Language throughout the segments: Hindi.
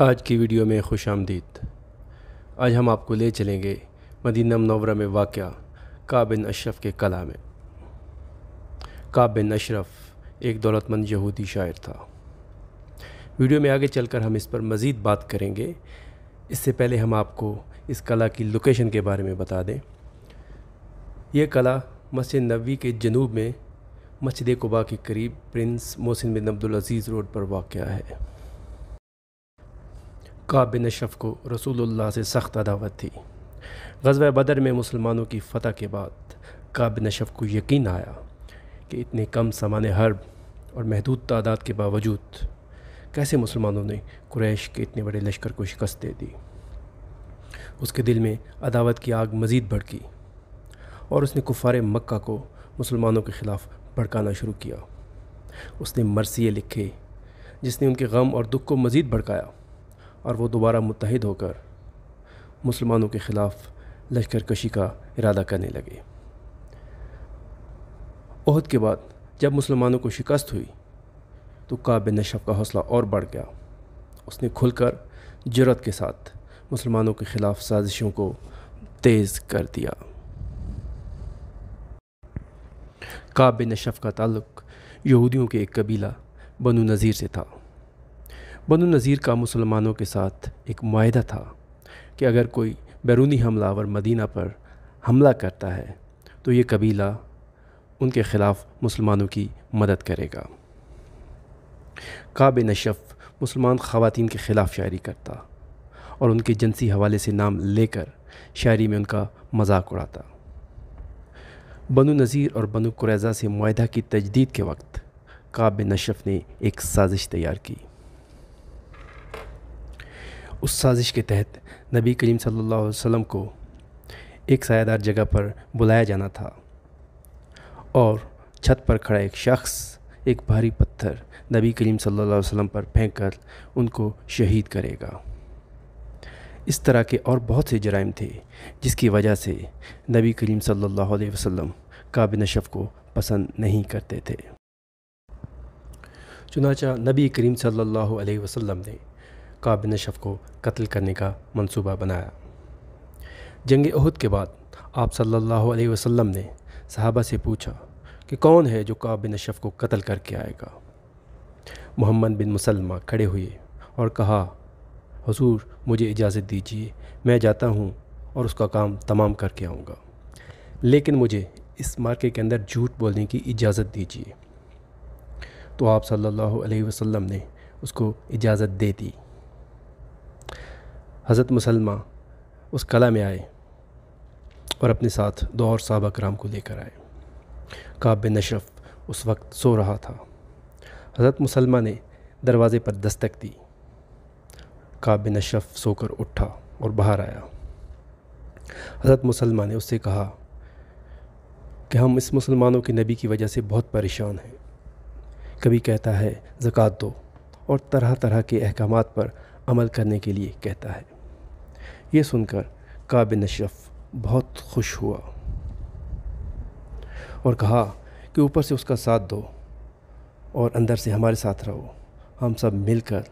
आज की वीडियो में खुश आमदीद आज हम आपको ले चलेंगे मदीना मनवरा में वाक़ काबिन अशरफ के कला में काबिन अशरफ एक दौलतमंद यहूदी शायर था वीडियो में आगे चलकर हम इस पर मज़ीद बात करेंगे इससे पहले हम आपको इस कला की लोकेशन के बारे में बता दें यह कला मस्जिद नबी के जनूब में मस्जिद कुबा के करीब prince Mohsin bin Abdul Aziz road पर वाक़ है काब बिन अशरफ को रसूलुल्लाह से सख्त अदावत थी गजब बदर में मुसलमानों की फ़तह के बाद काब बिन अशरफ को यकीन आया कि इतने कम सामान हर्ब और महदूद तादाद के बावजूद कैसे मुसलमानों ने कुरैश के इतने बड़े लश्कर को शिकस्त दे दी उसके दिल में अदावत की आग मज़ीद भड़की और उसने कुफार मक्का को मुसलमानों के ख़िलाफ़ भड़काना शुरू किया उसने मरसिए लिखे जिसने उनके गम और दुख को मज़ीद भड़काया और वो दोबारा मुतहद होकर मुसलमानों के ख़िलाफ़ लश्कर कशी का इरादा करने लगे ओहद के बाद जब मुसलमानों को शिकस्त हुई तो काब नशफ का हौसला और बढ़ गया उसने खुलकर जरत के साथ मुसलमानों के ख़िलाफ़ साजिशों को तेज़ कर दिया काब नशफ का ताल्लुक़ यहूदियों के एक कबीला बनु नज़ीर से था बनु नज़ीर का मुसलमानों के साथ एक माहा था कि अगर कोई बैरूनी हमलावर मदीना पर हमला करता है तो ये कबीला उनके ख़िलाफ़ मुसलमानों की मदद करेगा काब नशफ मुसलमान ख़वान के ख़िलाफ़ शायरी करता और उनके जनसी हवाले से नाम लेकर शायरी में उनका मजाक उड़ाता बनु नज़ीर और बनु कुरैज़ा से माहा की तजदीद के वक्त काब नशफ ने एक साजिश तैयार की उस साजिश के तहत नबी करीम सल्लल्लाहु अलैहि वसल्लम को एक सायादार जगह पर बुलाया जाना था और छत पर खड़ा एक शख्स एक भारी पत्थर नबी करीम सल्लल्लाहु अलैहि वसल्लम पर फेंक कर उनको शहीद करेगा इस तरह के और बहुत से जराइम थे जिसकी वजह से नबी करीम सल्लल्लाहु अलैहि वसल्लम काब नशफ को पसंद नहीं करते थे चुनाचा नबी करीम सल्लल्लाहु अलैहि वसल्लम ने काबिन नशफ को कत्ल करने का मंसूबा बनाया जंग अहद के बाद आप सल्लल्लाहु अलैहि वसल्लम ने सहाबा से पूछा कि कौन है जो काबिन बिन को कत्ल करके आएगा मोहम्मद बिन मुसलमा खड़े हुए और कहा हजूर मुझे इजाज़त दीजिए मैं जाता हूँ और उसका काम तमाम करके आऊँगा लेकिन मुझे इस मार्के के अंदर झूठ बोलने की इजाज़त दीजिए तो आप सल्लल्लाहु अलैहि वसल्लम ने उसको इजाज़त दे दी हज़रत मुसलमा उस कला में आए और अपने साथ दो और साहबा कराम को लेकर आए काब बिन अशरफ उस वक्त सो रहा था हज़रत मुसलमा ने दरवाज़े पर दस्तक दी काब बिन अशरफ सोकर उठा और बाहर आया हज़रत मुसलमा ने उससे कहा कि हम इस मुसलमानों के नबी की वजह से बहुत परेशान हैं कभी कहता है ज़क़़त दो और तरह तरह के अहकाम पर अमल करने के लिए कहता है ये सुनकर काब नशरफ बहुत खुश हुआ और कहा कि ऊपर से उसका साथ दो और अंदर से हमारे साथ रहो हम सब मिलकर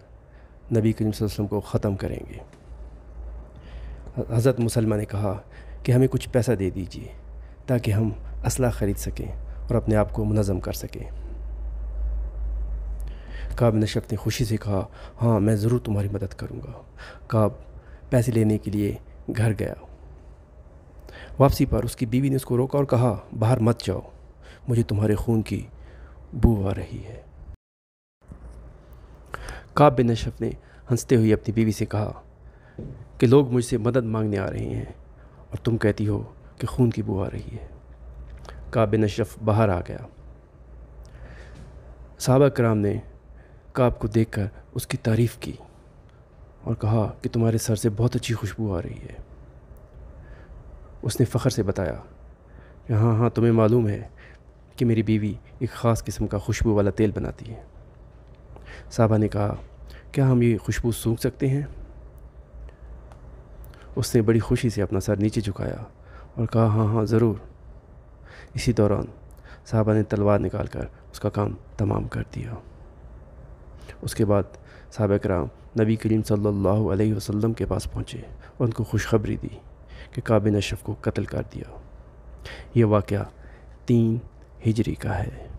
नबी करीम वसल्लम को ख़त्म करेंगे हज़रत मुसलमा ने कहा कि हमें कुछ पैसा दे दीजिए ताकि हम असला ख़रीद सकें और अपने आप को मुनज़म कर सकें काब नशरफ ने खुशी से कहा हाँ मैं ज़रूर तुम्हारी मदद करूँगा काब पैसे लेने के लिए घर गया वापसी पर उसकी बीवी ने उसको रोका और कहा बाहर मत जाओ मुझे तुम्हारे खून की बू आ रही है काब बिन अशरफ ने हंसते हुए अपनी बीवी से कहा कि लोग मुझसे मदद मांगने आ रहे हैं और तुम कहती हो कि खून की बू आ रही है काब बिन अशरफ बाहर आ गया साहबा कराम ने काब को देखकर उसकी तारीफ़ की और कहा कि तुम्हारे सर से बहुत अच्छी खुशबू आ रही है उसने फ़ख्र से बताया कि हाँ हाँ तुम्हें मालूम है कि मेरी बीवी एक ख़ास किस्म का खुशबू वाला तेल बनाती है साहबा ने कहा क्या हम ये खुशबू सूख सकते हैं उसने बड़ी खुशी से अपना सर नीचे झुकाया और कहा हाँ हाँ ज़रूर इसी दौरान साहबा ने तलवार निकाल कर उसका काम तमाम कर दिया उसके बाद साहब कराम नबी करीम सल्लल्लाहु अलैहि वसल्लम के पास पहुँचे उनको खुशखबरी दी कि काबिन अशरफ को कत्ल कर दिया ये वाक़ तीन हिजरी का है